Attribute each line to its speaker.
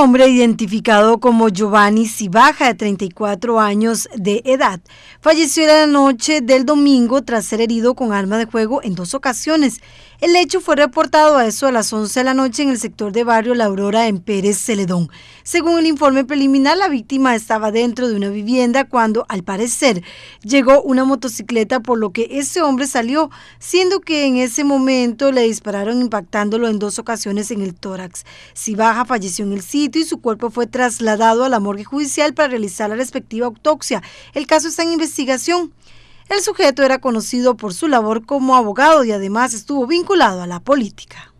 Speaker 1: hombre identificado como Giovanni Cibaja, de 34 años de edad, falleció en la noche del domingo tras ser herido con arma de fuego en dos ocasiones. El hecho fue reportado a eso a las 11 de la noche en el sector de barrio La Aurora en Pérez Celedón. Según el informe preliminar, la víctima estaba dentro de una vivienda cuando, al parecer, llegó una motocicleta por lo que ese hombre salió, siendo que en ese momento le dispararon impactándolo en dos ocasiones en el tórax. Cibaja falleció en el y su cuerpo fue trasladado a la morgue judicial para realizar la respectiva autopsia. El caso está en investigación. El sujeto era conocido por su labor como abogado y además estuvo vinculado a la política.